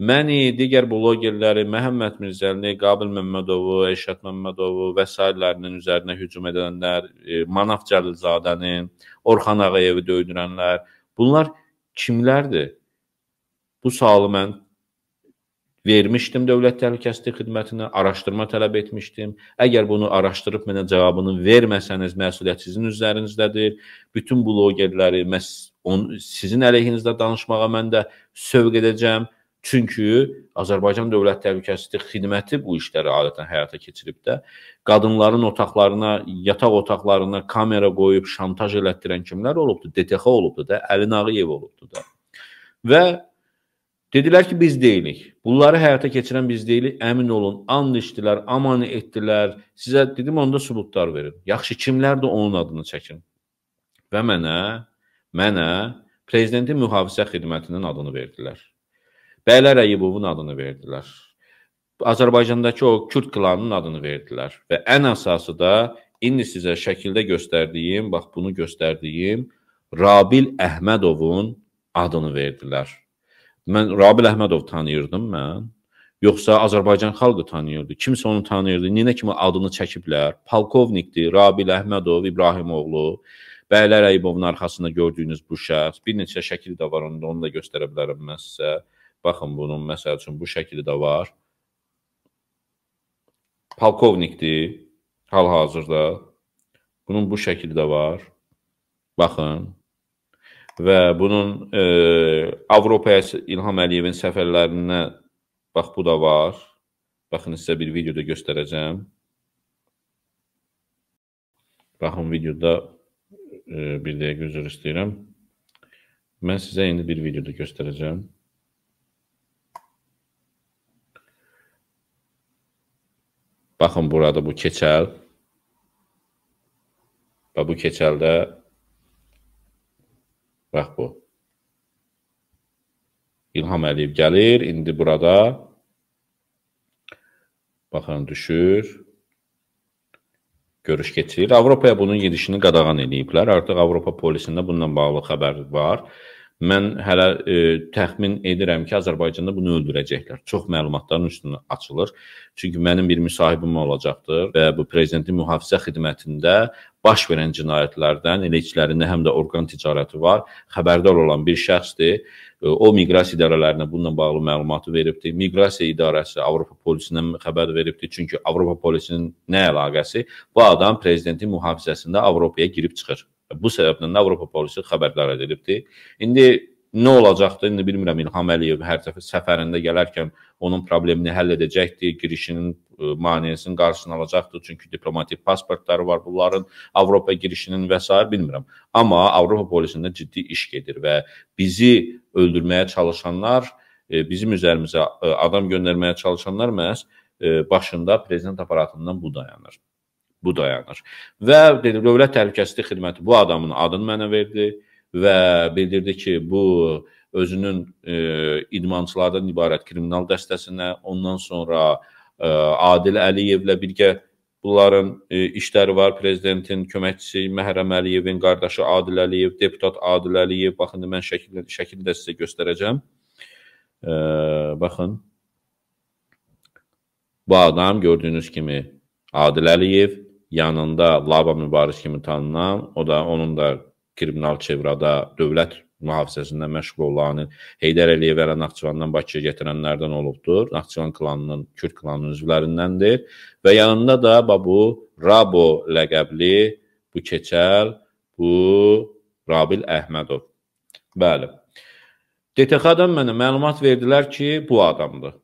Məni, digər blogerləri, Məhəmməd Mirzəlini, Qabil Məmmədovu, Eşad Məmmədovu və sairələrinin üzərinə hücum edənlər, e, Manaf Cəlilzadəni, Orxan Ağayevi döydürənlər, bunlar kimlərdir? Bu sualı mən vermişdim Dövlət Təhlükəsizlik Xidmətinə, araşdırma tələb etmişdim. Əgər bunu araşdırıb mənə cavabını verməsəniz, məsuliyyət sizin üzərinizdədir. Bütün blogerləri məhz onun sizin əleyhinizdə danışmağa mən də sövq edəcəm Çünki Azərbaycan Dövlət Təhlükəsizlik Xidməti bu işləri adətən həyata keçirib də qadınların otaqlarına, yataq otaqlarına kamera qoyub şantaj elətdirən kimlər olubdu? DTX olubdu da, Əli Nağıyev olubdu da. Və dedilər ki, biz deyilik. Bunları həyata keçirən biz deyilik. Əmin olun, and içdilər, aman etdilər. Sizə dedim onda sübutlar verin. Yaxşı kimlərdir onun adını çəkin. Və mənə, mənə prezidentin mühafizə xidmətinin adını verdilər. Bəylər Əyubovun adını verdilər. Azərbaycandakı o Kürd klanının adını verdilər və ən əsası da indi sizə şəkildə göstərdiyim, bax bunu göstərdiyim Rabil Əhmədovun adını verdilər. Mən Rabil Əhmədov tanıyırdım mən. Yoxsa Azərbaycan xalqı tanıyırdı. Kimsə onu tanıyırdı. Ninə kimi adını çəkiblər. Polkovnikdir, Rabil Əhmədov İbrahimoğlu. Bəylər Əyibovun arxasında gördüyünüz bu şəxs. Bir neçə şəkili də var onda, onu da göstərə bilərəm mən sizə. Baxın bunun məsəl üçün bu şəkli də var. Polkovnikdir hal-hazırda. Bunun bu şəkli də var. Baxın. Və bunun e, Avropaya İlham Əliyevin səfərlərinə bax bu da var. Baxın sizə bir videoda göstərəcəm. Baxın videoda e, bir dəqiqə üzr istəyirəm. Mən sizə indi bir videoda göstərəcəm. Baxın burada bu keçəl və bu keçəldə bax bu. İlham Əliyev gəlir, indi burada baxın düşür. Görüş keçirir. Avropaya bunun gedişini qadağan ediblər. Artıq Avropa polisində bununla bağlı xəbər var. Mən hələ e, təxmin edirəm ki, Azərbaycanda bunu öldürəcəklər. Çox məlumatların üstünə açılır. Çünki mənim bir müsahibim olacaqdır və bu prezidentin mühafizə xidmətində baş verən cinayətlərdən elə içlərində həm də orqan ticarəti var, xəbərdar olan bir şəxsdir. E, o miqrasiya idarələrinə bununla bağlı məlumatı veribdi. Miqrasiya idarəsi Avropa polisindən xəbər veribdi. Çünki Avropa polisinin nə əlaqəsi? Bu adam prezidentin mühafizəsində Avropaya girib çıxır. Bu səbəbdən də Avropa polisi xəbərdar edilibdir. İndi nə olacaqdı? İndi bilmirəm İlham Əliyev hər dəfə səfərində gələrkən onun problemini həll edəcəkdi, girişinin e, maneəsinin qarşısını alacaqdı. Çünki diplomatik pasportları var bunların, Avropa girişinin və s. bilmirəm. Amma Avropa polisində ciddi iş gedir və bizi öldürməyə çalışanlar, e, bizim üzərimizə e, adam göndərməyə çalışanlar məhz başında prezident aparatından bu dayanır bu dayanır. Və dedi, Dövlət Təhlükəsizlik Xidməti bu adamın adını mənə verdi və bildirdi ki, bu özünün e, idmançılardan ibarət kriminal dəstəsinə, ondan sonra e, Adil Əliyevlə birgə bunların e, işləri var. Prezidentin köməkçisi Məhərrəm Əliyevin qardaşı Adil Əliyev, deputat Adil Əliyev, baxın mən şəkil şəkil də sizə göstərəcəm. E, baxın. Bu adam gördüyünüz kimi Adil Əliyev yanında Laba Mübariz kimi tanınan, o da onun da kriminal çevrada dövlət mühafizəsində məşğul olanı Heydər Əliyev ərə Naxçıvandan Bakıya gətirənlərdən olubdur. Naxçıvan klanının, Kürd klanının üzvlərindəndir və yanında da bu Rabo ləqəbli bu keçəl, bu Rabil Əhmədov. Bəli. DTX-dan mənə məlumat verdilər ki, bu adamdır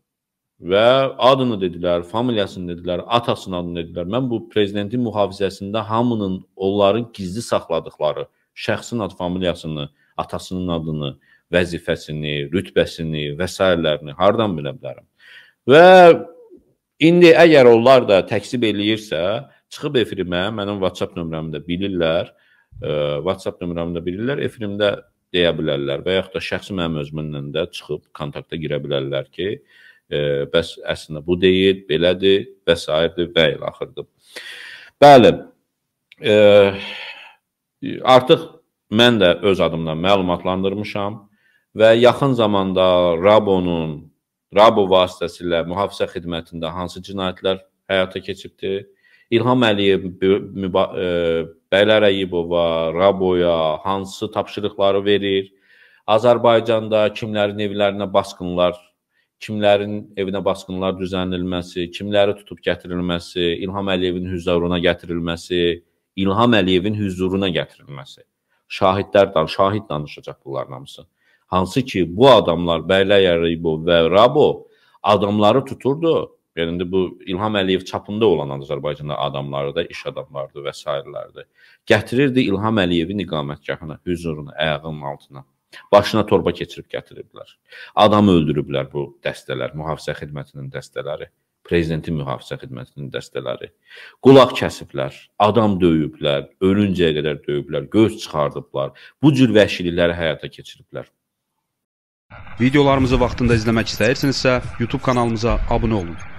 və adını dedilər, familiyasını dedilər, atasının adını dedilər. Mən bu prezidentin mühafizəsində hamının onların gizli saxladıkları şəxsin ad familiyasını, atasının adını, vəzifəsini, rütbəsini və sairələrini hardan bilə bilərəm? Və indi əgər onlar da təksib eləyirsə, çıxıb efirimə, mənim WhatsApp nömrəmdə bilirlər, e, WhatsApp nömrəmdə bilirlər, efirimdə deyə bilərlər və yaxud da şəxsi mənim özümlə də çıxıb kontakta girə bilərlər ki, e, bəs əslində bu deyil, belədir və s. və ilə axırdı. Bəli. E, artıq mən də öz adımdan məlumatlandırmışam və yaxın zamanda Rabonun Rabo vasitəsilə mühafizə xidmətində hansı cinayətlər həyata keçibdi? İlham Əliyev e, Bəylər Əyibova Raboya hansı tapşırıqları verir? Azərbaycanda kimlərin evlərinə basqınlar kimlərin evinə basqınlar düzənilməsi, kimləri tutub gətirilməsi, İlham Əliyevin hüzuruna gətirilməsi, İlham Əliyevin hüzuruna gətirilməsi. Şahidlər dan, şahid danışacaq bunların hamısı. Hansı ki, bu adamlar Bəyləyəribov və Rabo adamları tuturdu. Yəni indi bu İlham Əliyev çapında olan Azərbaycanda adamları da iş adamlardı və sairələrdi. Gətirirdi İlham Əliyevin iqamətgahına, hüzuruna, ayağının altına. Başına torba keçirib gətiriblər. Adam öldürüblər bu dəstələr, mühafizə xidmətinin dəstələri, prezidentin mühafizə xidmətinin dəstələri. Qulaq kəsiblər, adam döyüblər, ölüncəyə qədər döyüblər, göz çıxardıblar. Bu cür vəhşilikləri həyata keçiriblər. Videolarımızı vaxtında izləmək istəyirsinizsə, YouTube kanalımıza abunə olun.